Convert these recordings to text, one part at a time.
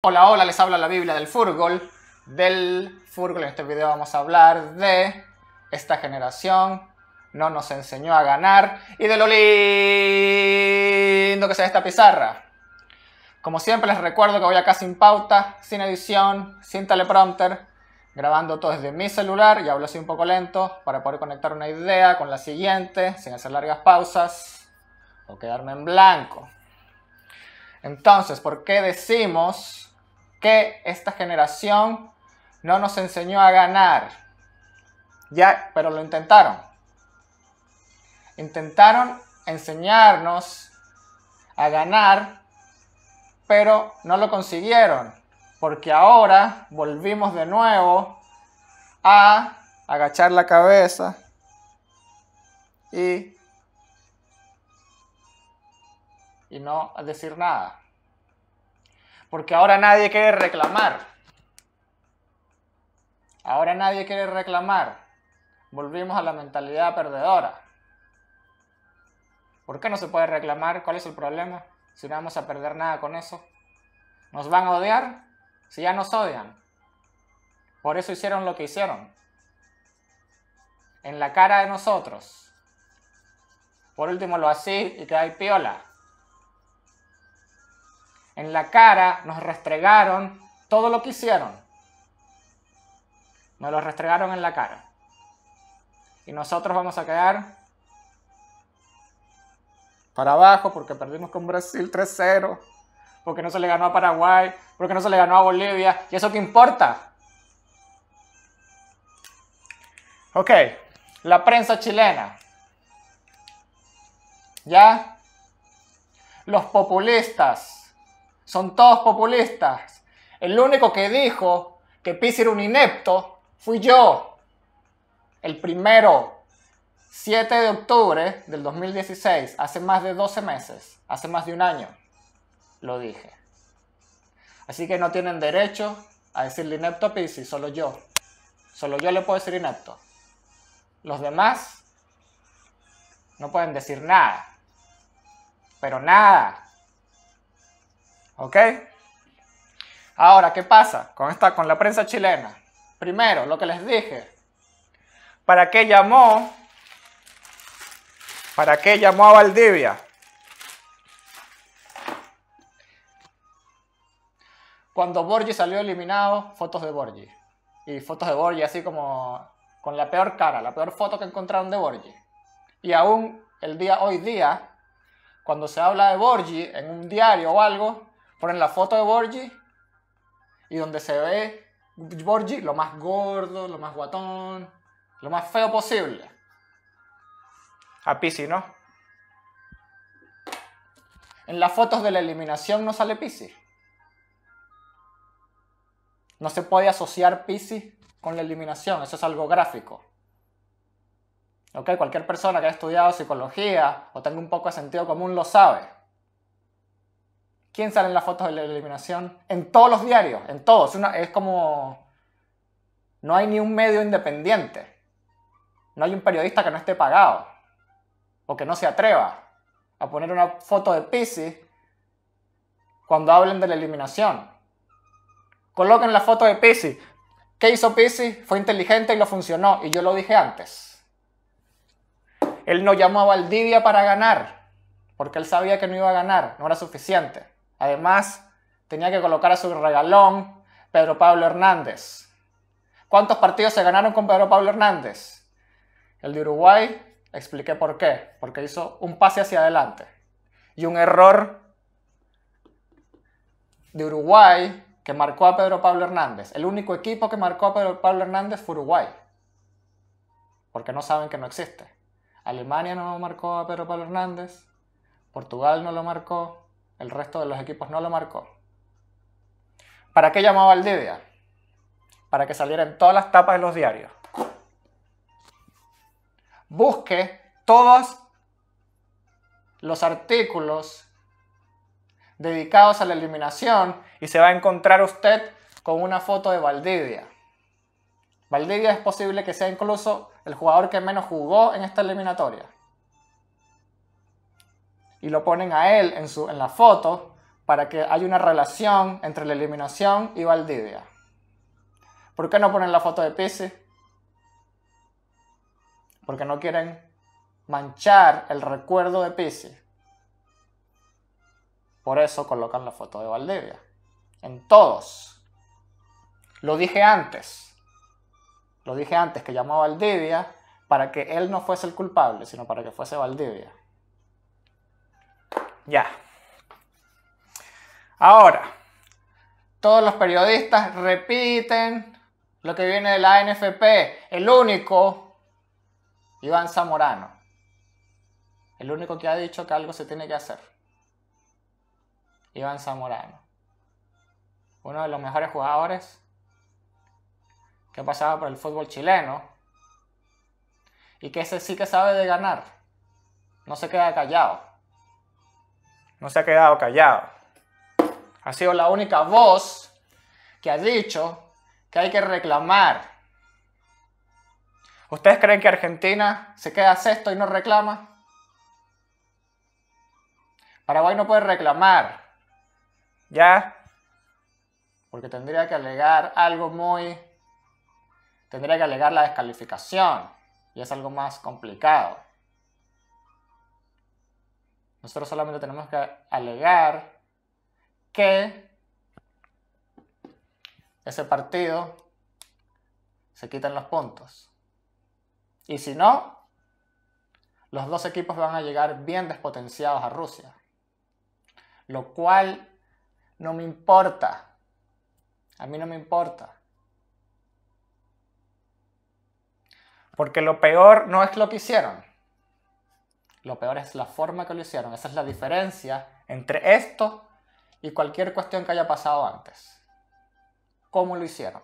Hola, hola, les habla la Biblia del Furgol. Del Furgol, en este video vamos a hablar de esta generación no nos enseñó a ganar y de lo lindo que sea esta pizarra. Como siempre les recuerdo que voy acá sin pauta, sin edición, sin teleprompter, grabando todo desde mi celular y hablo así un poco lento para poder conectar una idea con la siguiente sin hacer largas pausas o quedarme en blanco. Entonces, ¿por qué decimos que esta generación no nos enseñó a ganar. Ya, pero lo intentaron. Intentaron enseñarnos a ganar, pero no lo consiguieron, porque ahora volvimos de nuevo a agachar la cabeza y, y no a decir nada. Porque ahora nadie quiere reclamar. Ahora nadie quiere reclamar. Volvimos a la mentalidad perdedora. ¿Por qué no se puede reclamar? ¿Cuál es el problema? Si no vamos a perder nada con eso. ¿Nos van a odiar? Si ya nos odian. Por eso hicieron lo que hicieron. En la cara de nosotros. Por último lo así y que hay piola en la cara, nos restregaron todo lo que hicieron. Nos lo restregaron en la cara. Y nosotros vamos a quedar para abajo porque perdimos con Brasil 3-0, porque no se le ganó a Paraguay, porque no se le ganó a Bolivia. ¿Y eso qué importa? Ok, la prensa chilena. ¿Ya? Los populistas son todos populistas. El único que dijo que Pizzi era un inepto fui yo. El primero, 7 de octubre del 2016, hace más de 12 meses, hace más de un año, lo dije. Así que no tienen derecho a decirle inepto a solo yo. Solo yo le puedo decir inepto. Los demás no pueden decir nada. Pero nada. ¿Ok? Ahora, ¿qué pasa con, esta, con la prensa chilena? Primero, lo que les dije. ¿Para qué llamó? ¿Para qué llamó a Valdivia? Cuando Borgi salió eliminado, fotos de Borgi. Y fotos de Borgi así como con la peor cara, la peor foto que encontraron de Borgi. Y aún el día hoy día, cuando se habla de Borgi en un diario o algo, Ponen la foto de Borgi y donde se ve Borgi lo más gordo, lo más guatón, lo más feo posible. A Pisi, ¿no? En las fotos de la eliminación no sale Pisi. No se puede asociar Pisi con la eliminación, eso es algo gráfico. ¿Ok? Cualquier persona que haya estudiado psicología o tenga un poco de sentido común lo sabe. ¿Quién sale en las fotos de la eliminación? En todos los diarios, en todos. es como... No hay ni un medio independiente. No hay un periodista que no esté pagado. O que no se atreva a poner una foto de Pisces cuando hablen de la eliminación. Coloquen la foto de Pisces. ¿Qué hizo Pisces? Fue inteligente y lo funcionó. Y yo lo dije antes. Él no llamó a Valdivia para ganar. Porque él sabía que no iba a ganar. No era suficiente. Además, tenía que colocar a su regalón Pedro Pablo Hernández. ¿Cuántos partidos se ganaron con Pedro Pablo Hernández? El de Uruguay, expliqué por qué, porque hizo un pase hacia adelante y un error de Uruguay que marcó a Pedro Pablo Hernández. El único equipo que marcó a Pedro Pablo Hernández fue Uruguay, porque no saben que no existe. Alemania no lo marcó a Pedro Pablo Hernández, Portugal no lo marcó, el resto de los equipos no lo marcó. ¿Para qué llamó a Valdivia? Para que saliera en todas las tapas de los diarios. Busque todos los artículos dedicados a la eliminación y se va a encontrar usted con una foto de Valdivia. Valdivia es posible que sea incluso el jugador que menos jugó en esta eliminatoria y lo ponen a él en, su, en la foto para que haya una relación entre la eliminación y Valdivia. ¿Por qué no ponen la foto de Pisi? Porque no quieren manchar el recuerdo de Pisi. Por eso colocan la foto de Valdivia. En todos. Lo dije antes. Lo dije antes que llamó a Valdivia para que él no fuese el culpable, sino para que fuese Valdivia. Ya. Ahora, todos los periodistas repiten lo que viene de la NFP. El único, Iván Zamorano. El único que ha dicho que algo se tiene que hacer. Iván Zamorano. Uno de los mejores jugadores que ha pasado por el fútbol chileno. Y que ese sí que sabe de ganar. No se queda callado no se ha quedado callado. Ha sido la única voz que ha dicho que hay que reclamar. ¿Ustedes creen que Argentina se queda sexto y no reclama? Paraguay no puede reclamar. ¿Ya? Porque tendría que alegar algo muy... Tendría que alegar la descalificación. Y es algo más complicado. Nosotros solamente tenemos que alegar que ese partido se quitan los puntos. Y si no, los dos equipos van a llegar bien despotenciados a Rusia. Lo cual no me importa. A mí no me importa. Porque lo peor no es lo que hicieron. Lo peor es la forma que lo hicieron. Esa es la diferencia entre esto y cualquier cuestión que haya pasado antes. ¿Cómo lo hicieron?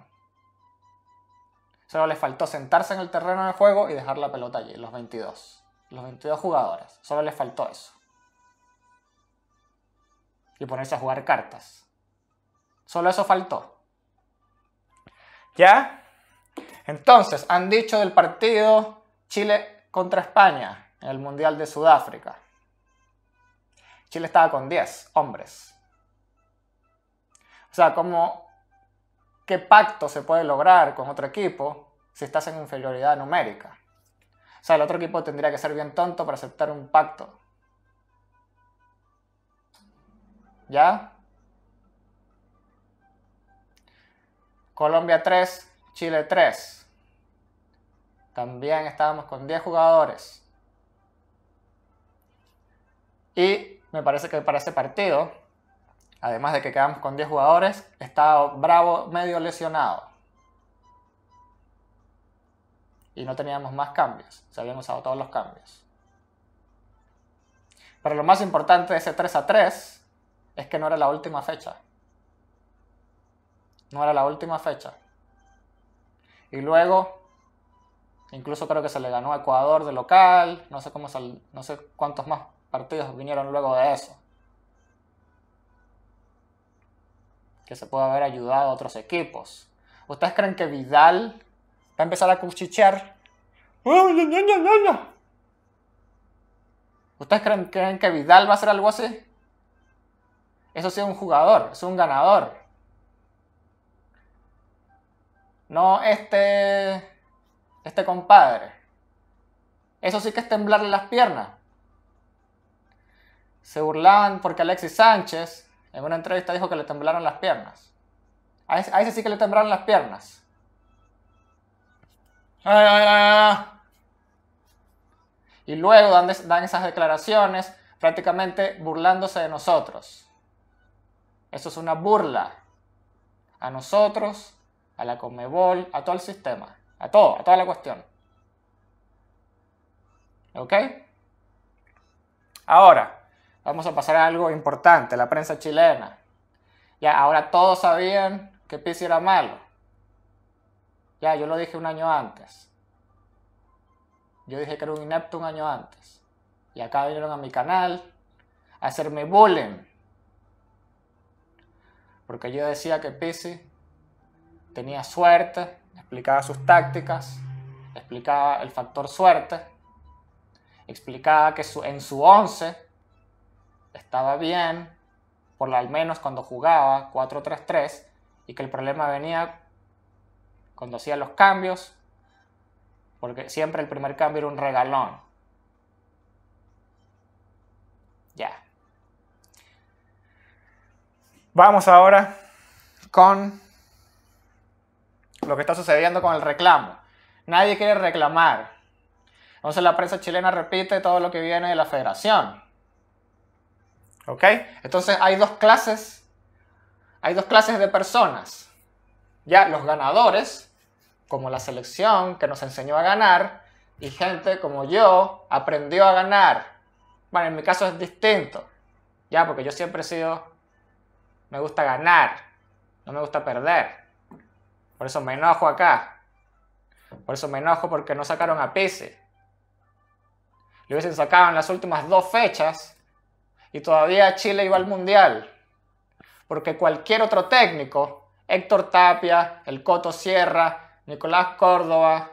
Solo les faltó sentarse en el terreno de juego y dejar la pelota allí, los 22. Los 22 jugadores. Solo les faltó eso. Y ponerse a jugar cartas. Solo eso faltó. ¿Ya? Entonces, han dicho del partido Chile contra España en el Mundial de Sudáfrica. Chile estaba con 10 hombres. O sea, ¿qué pacto se puede lograr con otro equipo si estás en inferioridad numérica? O sea, el otro equipo tendría que ser bien tonto para aceptar un pacto. ¿Ya? Colombia 3, Chile 3. También estábamos con 10 jugadores. Y me parece que para ese partido, además de que quedamos con 10 jugadores, estaba Bravo medio lesionado. Y no teníamos más cambios. Se habían usado todos los cambios. Pero lo más importante de ese 3 a 3 es que no era la última fecha. No era la última fecha. Y luego, incluso creo que se le ganó a Ecuador de local, no sé, cómo sal, no sé cuántos más partidos vinieron luego de eso. Que se puede haber ayudado a otros equipos. ¿Ustedes creen que Vidal va a empezar a cuchichear? ¿Ustedes creen, que Vidal va a hacer algo así? Eso sí es un jugador, es un ganador. No este. Este compadre. Eso sí que es temblarle las piernas se burlaban porque Alexis Sánchez en una entrevista dijo que le temblaron las piernas. A ese, sí que le temblaron las piernas. y luego dan, dan esas declaraciones prácticamente burlándose de nosotros. Eso es una burla a nosotros, a la Comebol, a todo el sistema, a todo, a toda la cuestión. ¿Ok? Ahora, vamos a pasar a algo importante, la prensa chilena. Ya, ahora todos sabían que Pizzi era malo. Ya, yo lo dije un año antes. Yo dije que era un inepto un año antes. Y acá vinieron a mi canal a hacerme bullying. Porque yo decía que Pizzi tenía suerte, explicaba sus tácticas, explicaba el factor suerte, explicaba que en su once estaba bien, por lo menos cuando jugaba 4-3-3, y que el problema venía cuando hacía los cambios, porque siempre el primer cambio era un regalón. Ya. Vamos ahora con lo que está sucediendo con el reclamo. Nadie quiere reclamar. Entonces la prensa chilena repite todo lo que viene de la federación. ¿Ok? Entonces hay dos clases, hay dos clases de personas. Ya los ganadores, como la selección que nos enseñó a ganar, y gente como yo aprendió a ganar. Bueno, en mi caso es distinto, ya, porque yo siempre he sido, me gusta ganar, no me gusta perder. Por eso me enojo acá. Por eso me enojo porque no sacaron a Pisi. le hubiesen sacado en las últimas dos fechas y todavía Chile iba al Mundial. Porque cualquier otro técnico, Héctor Tapia, el Coto Sierra, Nicolás Córdoba,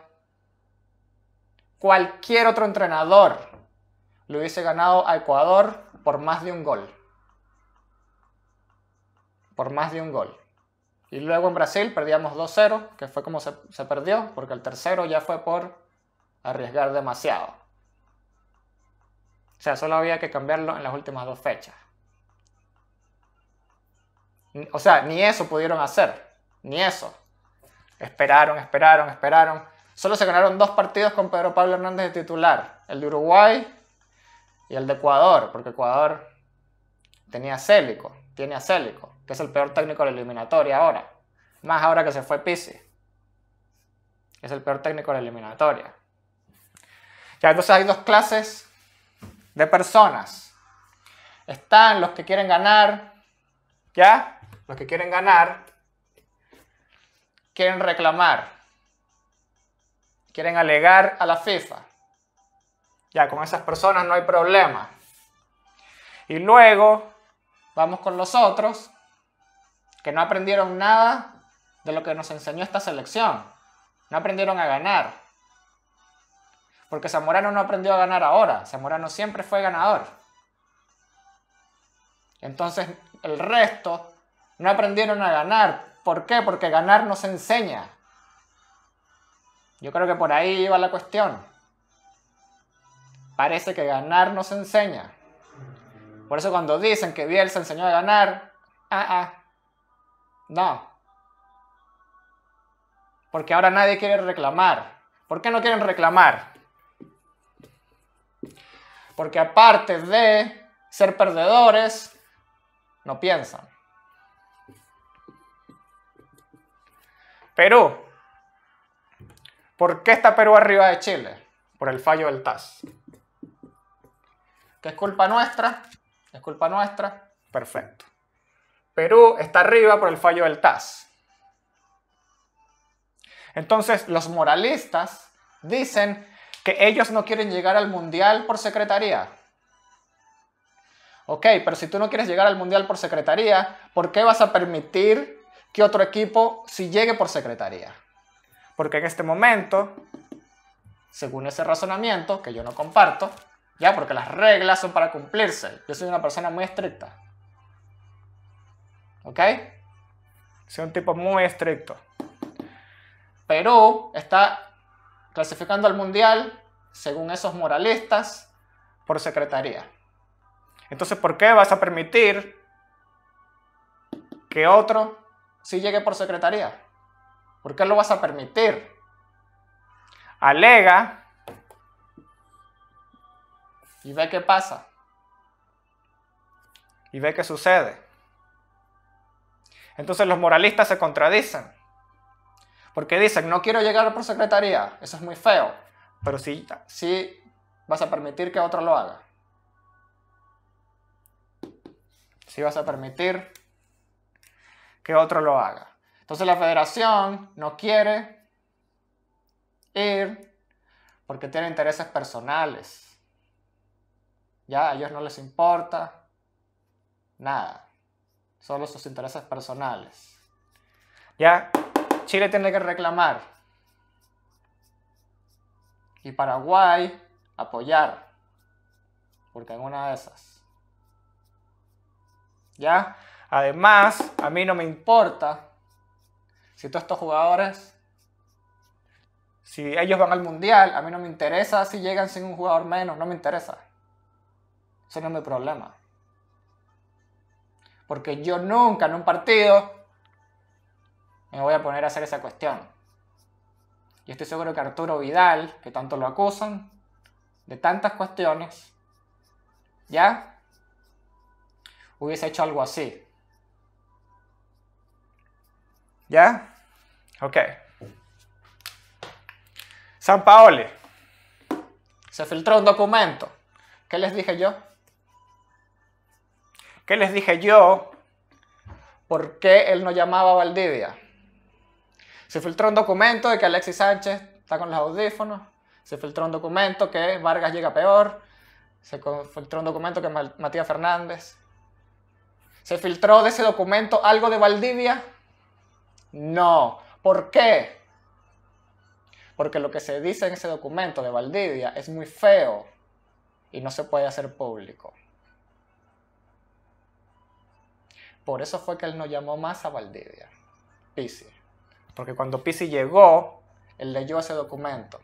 cualquier otro entrenador le hubiese ganado a Ecuador por más de un gol. Por más de un gol. Y luego en Brasil perdíamos 2-0, que fue como se, se perdió, porque el tercero ya fue por arriesgar demasiado. O sea, solo había que cambiarlo en las últimas dos fechas. O sea, ni eso pudieron hacer. Ni eso. Esperaron, esperaron, esperaron. Solo se ganaron dos partidos con Pedro Pablo Hernández de titular. El de Uruguay y el de Ecuador. Porque Ecuador tenía Célico. Tiene a Célico. Que es el peor técnico de la eliminatoria ahora. Más ahora que se fue Pisi. Es el peor técnico de la eliminatoria. Ya, entonces hay dos clases de personas. Están los que quieren ganar, ¿ya? Los que quieren ganar, quieren reclamar, quieren alegar a la FIFA. Ya, con esas personas no hay problema. Y luego vamos con los otros que no aprendieron nada de lo que nos enseñó esta selección. No aprendieron a ganar. Porque Zamorano no aprendió a ganar ahora. Zamorano siempre fue ganador. Entonces el resto no aprendieron a ganar. ¿Por qué? Porque ganar nos enseña. Yo creo que por ahí iba la cuestión. Parece que ganar nos enseña. Por eso cuando dicen que se enseñó a ganar, ah, ah, no. Porque ahora nadie quiere reclamar. ¿Por qué no quieren reclamar? Porque aparte de ser perdedores, no piensan. Perú. ¿Por qué está Perú arriba de Chile? Por el fallo del TAS. ¿Que es culpa nuestra? ¿Es culpa nuestra? Perfecto. Perú está arriba por el fallo del TAS. Entonces los moralistas dicen que ellos no quieren llegar al mundial por secretaría. Ok, pero si tú no quieres llegar al mundial por secretaría, ¿por qué vas a permitir que otro equipo si llegue por secretaría? Porque en este momento, según ese razonamiento, que yo no comparto, ya, porque las reglas son para cumplirse. Yo soy una persona muy estricta. ¿Ok? Soy un tipo muy estricto. Perú está clasificando al Mundial, según esos moralistas, por secretaría. Entonces, ¿por qué vas a permitir que otro sí llegue por secretaría? ¿Por qué lo vas a permitir? Alega y ve qué pasa. Y ve qué sucede. Entonces los moralistas se contradicen. Porque dicen, no quiero llegar por secretaría, eso es muy feo, pero sí, sí vas a permitir que otro lo haga. Sí vas a permitir que otro lo haga. Entonces la federación no quiere ir porque tiene intereses personales. Ya a ellos no les importa nada, solo sus intereses personales. Ya Chile tiene que reclamar. Y Paraguay apoyar. Porque en una de esas. ¿Ya? Además, a mí no me importa si todos estos jugadores, si ellos van al mundial, a mí no me interesa si llegan sin un jugador menos, no me interesa. Eso no es mi problema. Porque yo nunca en un partido me voy a poner a hacer esa cuestión. Y estoy seguro que Arturo Vidal, que tanto lo acusan de tantas cuestiones, ¿ya? Hubiese hecho algo así. ¿Ya? Ok. San Paoli. Se filtró un documento. ¿Qué les dije yo? ¿Qué les dije yo? ¿Por qué él no llamaba a Valdivia? Se filtró un documento de que Alexis Sánchez está con los audífonos. Se filtró un documento que Vargas llega peor. Se filtró un documento que Matías Fernández. ¿Se filtró de ese documento algo de Valdivia? No. ¿Por qué? Porque lo que se dice en ese documento de Valdivia es muy feo y no se puede hacer público. Por eso fue que él no llamó más a Valdivia. Pisi. Porque cuando Pisi llegó, él leyó ese documento.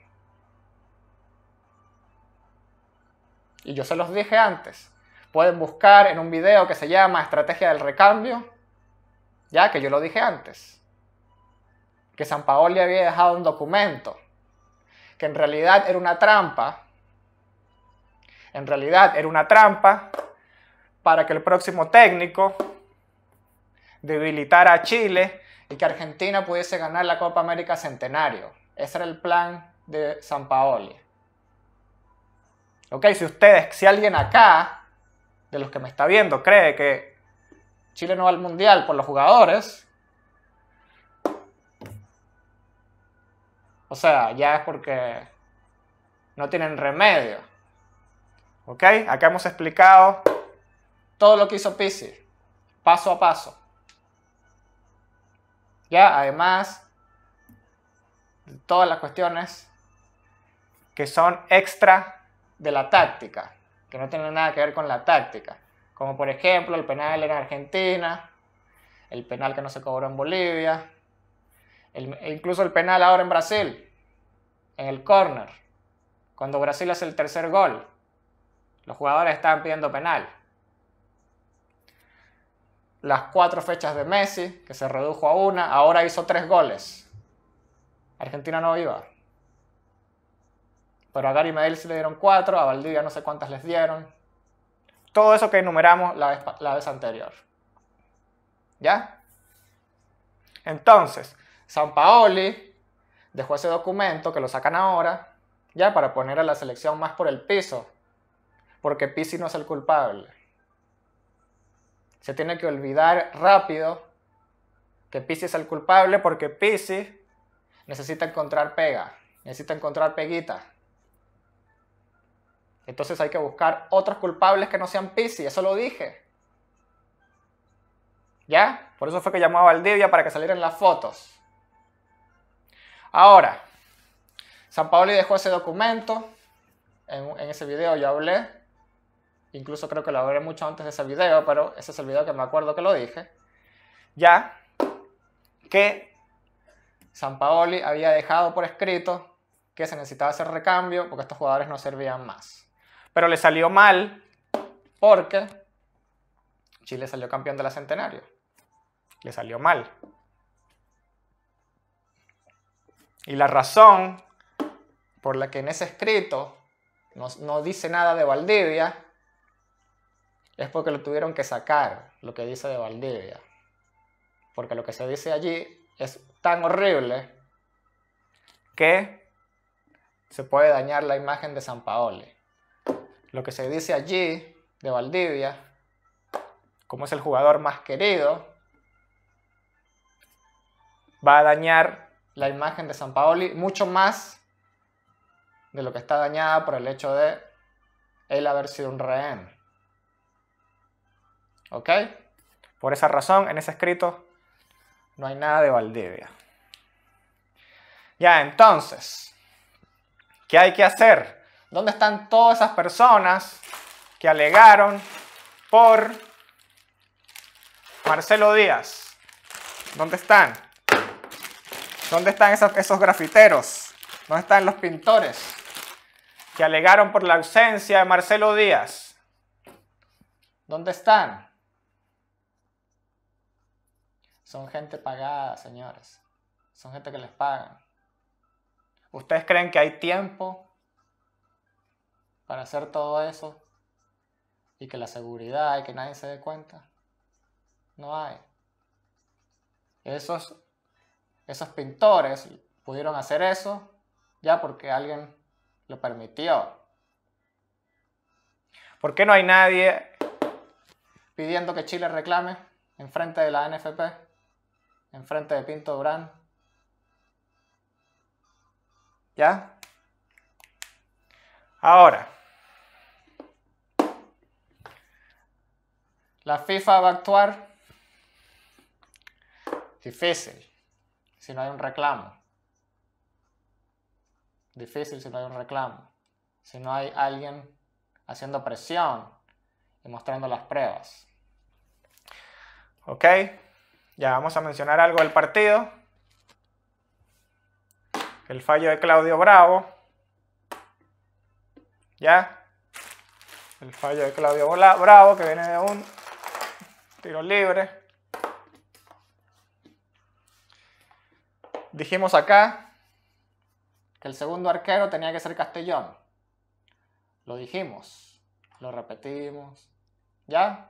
Y yo se los dije antes. Pueden buscar en un video que se llama Estrategia del Recambio, ya que yo lo dije antes. Que San le había dejado un documento, que en realidad era una trampa. En realidad era una trampa para que el próximo técnico debilitara a Chile y que Argentina pudiese ganar la Copa América Centenario. Ese era el plan de San Paoli. Ok, si ustedes, si alguien acá, de los que me está viendo, cree que Chile no va al Mundial por los jugadores, o sea, ya es porque no tienen remedio. ¿Ok? Acá hemos explicado todo lo que hizo Pizzi, paso a paso. Ya, además, todas las cuestiones que son extra de la táctica, que no tienen nada que ver con la táctica. Como por ejemplo el penal en Argentina, el penal que no se cobró en Bolivia, e incluso el penal ahora en Brasil, en el corner, cuando Brasil hace el tercer gol. Los jugadores están pidiendo penal las cuatro fechas de Messi, que se redujo a una, ahora hizo tres goles. Argentina no iba. Pero a Gary Medel le dieron cuatro, a Valdivia no sé cuántas les dieron. Todo eso que enumeramos la vez, anterior. ¿Ya? Entonces, San Paoli dejó ese documento que lo sacan ahora, ya para poner a la selección más por el piso, porque Pisi no es el culpable se tiene que olvidar rápido que Pisi es el culpable porque Pisi necesita encontrar pega, necesita encontrar peguita. Entonces hay que buscar otros culpables que no sean Pisi, eso lo dije. ¿Ya? Por eso fue que llamaba a Valdivia para que salieran las fotos. Ahora, San Paoli dejó ese documento, en, en ese video yo hablé, incluso creo que lo hablé mucho antes de ese video, pero ese es el video que me acuerdo que lo dije, ya que San Paoli había dejado por escrito que se necesitaba hacer recambio porque estos jugadores no servían más. Pero le salió mal porque Chile salió campeón de la Centenario. Le salió mal. Y la razón por la que en ese escrito no, no dice nada de Valdivia es porque lo tuvieron que sacar, lo que dice de Valdivia. Porque lo que se dice allí es tan horrible que se puede dañar la imagen de San Paoli. Lo que se dice allí de Valdivia, como es el jugador más querido, va a dañar la imagen de San Paoli mucho más de lo que está dañada por el hecho de él haber sido un rehén. ¿Ok? Por esa razón, en ese escrito no hay nada de Valdivia. Ya, entonces, ¿qué hay que hacer? ¿Dónde están todas esas personas que alegaron por Marcelo Díaz? ¿Dónde están? ¿Dónde están esos, grafiteros? ¿Dónde están los pintores que alegaron por la ausencia de Marcelo Díaz? ¿Dónde están? Son gente pagada, señores. Son gente que les pagan. ¿Ustedes creen que hay tiempo para hacer todo eso? Y que la seguridad y que nadie se dé cuenta. No hay. Esos, esos pintores pudieron hacer eso ya porque alguien lo permitió. ¿Por qué no hay nadie pidiendo que Chile reclame en frente de la NFP? enfrente de Pinto Durán. ¿Ya? Ahora, la FIFA va a actuar difícil si no hay un reclamo. Difícil si no hay un reclamo. Si no hay alguien haciendo presión y mostrando las pruebas. ¿Ok? Ya vamos a mencionar algo del partido. El fallo de Claudio Bravo. Ya. El fallo de Claudio Bravo que viene de un tiro libre. Dijimos acá que el segundo arquero tenía que ser Castellón. Lo dijimos, lo repetimos. ¿Ya?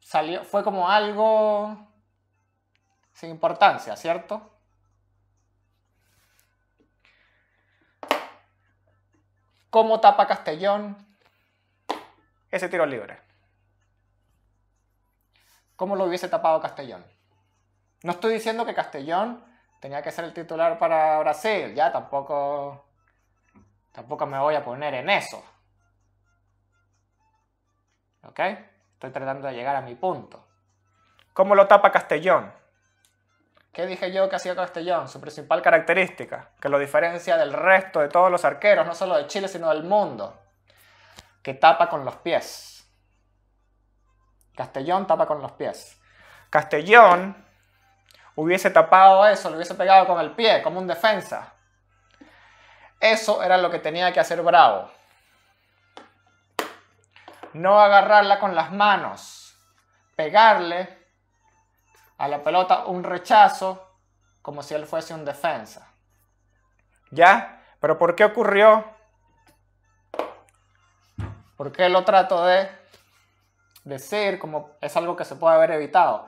salió, fue como algo sin importancia, ¿cierto? ¿Cómo tapa Castellón ese tiro libre? ¿Cómo lo hubiese tapado Castellón? No estoy diciendo que Castellón tenía que ser el titular para Brasil, ya tampoco, tampoco me voy a poner en eso. ¿Ok? Estoy tratando de llegar a mi punto. ¿Cómo lo tapa Castellón? ¿Qué dije yo que hacía Castellón? Su principal característica, que lo diferencia del resto de todos los arqueros, no solo de Chile, sino del mundo, que tapa con los pies. Castellón tapa con los pies. Castellón hubiese tapado eso, lo hubiese pegado con el pie, como un defensa. Eso era lo que tenía que hacer Bravo. No agarrarla con las manos, pegarle a la pelota un rechazo como si él fuese un defensa. ¿Ya? ¿Pero por qué ocurrió? Porque lo trato de decir como es algo que se puede haber evitado?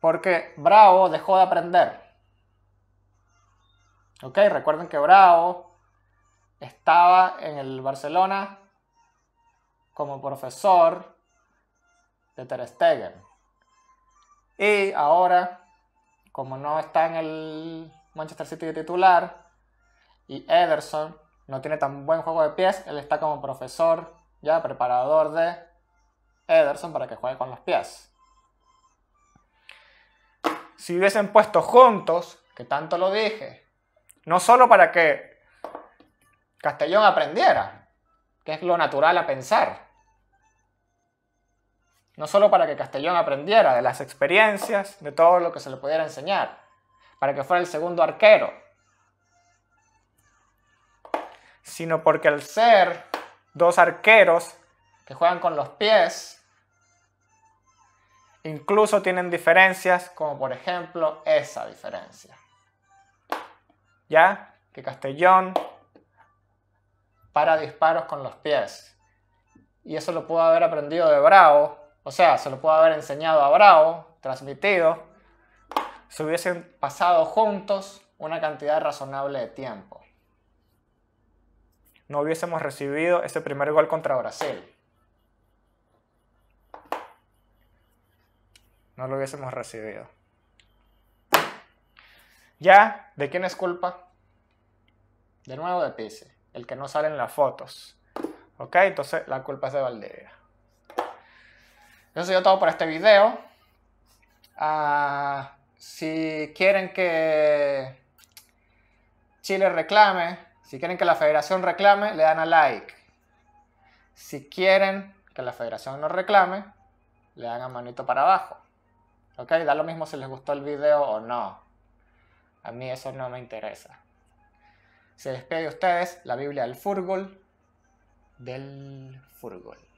Porque Bravo dejó de aprender. ¿Ok? Recuerden que Bravo estaba en el Barcelona como profesor de Ter Stegen. Y ahora, como no está en el Manchester City de titular y Ederson no tiene tan buen juego de pies, él está como profesor, ya preparador de Ederson para que juegue con los pies. Si hubiesen puesto juntos, que tanto lo dije, no solo para que Castellón aprendiera, que es lo natural a pensar, no solo para que Castellón aprendiera de las experiencias, de todo lo que se le pudiera enseñar, para que fuera el segundo arquero, sino porque al ser dos arqueros que juegan con los pies, incluso tienen diferencias, como por ejemplo esa diferencia. ¿Ya? Que Castellón para disparos con los pies. Y eso lo pudo haber aprendido de Bravo, o sea, se lo pudo haber enseñado a Bravo, transmitido, si hubiesen pasado juntos una cantidad razonable de tiempo. No hubiésemos recibido ese primer gol contra Brasil. No lo hubiésemos recibido. Ya, ¿de quién es culpa? De nuevo de Pise, el que no sale en las fotos. Ok, entonces la culpa es de Valdivia. Eso ha todo por este video. Ah, si quieren que Chile reclame, si quieren que la federación reclame, le dan a like. Si quieren que la federación no reclame, le dan a manito para abajo. ¿Ok? Da lo mismo si les gustó el video o no. A mí eso no me interesa. Se despide de ustedes la Biblia del Furgol. Del Furgol.